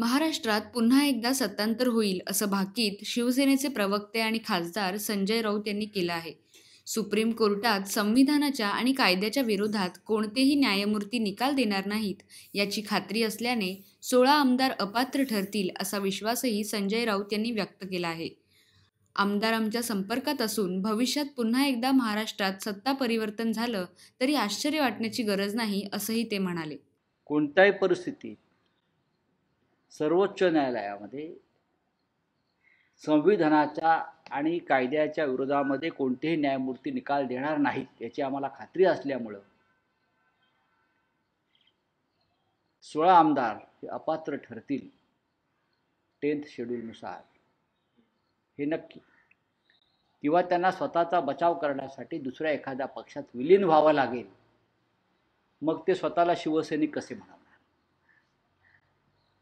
महाराष्ट्रात पुन्हा एकदा सत्तांतर होईल असं भाकीत शिवसेनेचे प्रवक्ते आणि खासदार संजय राऊत यांनी केलं आहे सुप्रीम कोर्टात संविधानाच्या आणि कायद्याच्या विरोधात कोणतेही न्यायमूर्ती निकाल देणार नाहीत याची खात्री असल्याने सोळा आमदार अपात्र ठरतील असा विश्वासही संजय राऊत यांनी व्यक्त केला आहे आमदार आमच्या संपर्कात असून भविष्यात पुन्हा एकदा महाराष्ट्रात सत्ता परिवर्तन झालं तरी आश्चर्य वाटण्याची गरज नाही असंही ते म्हणाले कोणत्याही परिस्थितीत सर्वोच्च न्यायालयामध्ये संविधानाच्या आणि कायद्याच्या विरोधामध्ये कोणतेही न्यायमूर्ती निकाल देणार नाहीत याची आम्हाला खात्री असल्यामुळं सोळा आमदार हे अपात्र ठरतील टेन्थ शेड्यूलनुसार हे नक्की किंवा त्यांना स्वतःचा बचाव करण्यासाठी दुसऱ्या एखाद्या पक्षात विलीन व्हावं लागेल मग ते स्वतःला शिवसैनिक कसे म्हणाल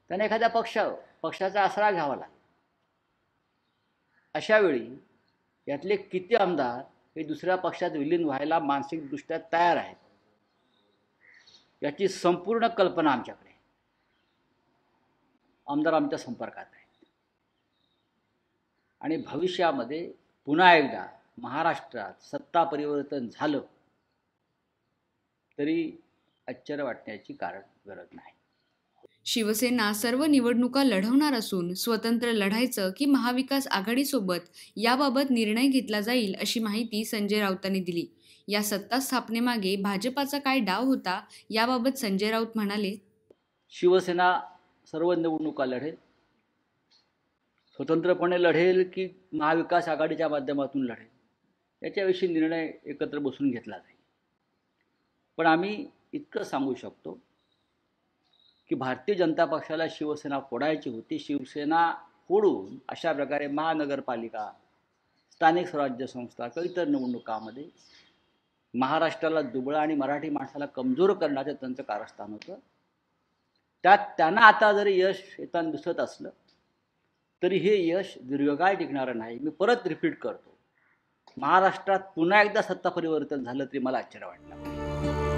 त्याने एखादा पक्ष पक्षाचा आसरा घ्यावा अशा अशावेळी यातले किती आमदार हे दुसऱ्या पक्षात विलीन व्हायला मानसिकदृष्ट्या तयार आहेत याची संपूर्ण कल्पना आमच्याकडे आमदार आमच्या संपर्कात आहेत आणि भविष्यामध्ये पुन्हा एकदा महाराष्ट्रात सत्ता परिवर्तन झालं तरी आश्चर्य वाटण्याची कारण गरज नाही शिवसेना सर्व निवडणुका लढवणार असून स्वतंत्र लढायचं की महाविकास आघाडीसोबत याबाबत निर्णय घेतला जाईल अशी माहिती संजय राऊतांनी दिली या सत्ता स्थापनेमागे भाजपाचा काय डाव होता याबाबत संजय राऊत म्हणाले शिवसेना सर्व निवडणुका लढेल स्वतंत्रपणे लढेल की महाविकास आघाडीच्या माध्यमातून लढेल याच्याविषयी निर्णय एकत्र बसून घेतला जाईल पण आम्ही इतकं सांगू शकतो की भारतीय जनता पक्षाला शिवसेना फोडायची होती शिवसेना फोडून अशा प्रकारे महानगरपालिका स्थानिक स्वराज्य संस्था किंवा इतर निवडणुकामध्ये महाराष्ट्राला दुबळं आणि मराठी माणसाला कमजोर करण्याचं त्यांचं कारस्थान होतं त्यात त्यांना आता जरी यश येताना दिसत असलं तरी हे यश दीर्घकाळ टिकणारं नाही मी परत रिपीट करतो महाराष्ट्रात पुन्हा एकदा सत्ता परिवर्तन झालं तरी मला आश्चर्य वाटलं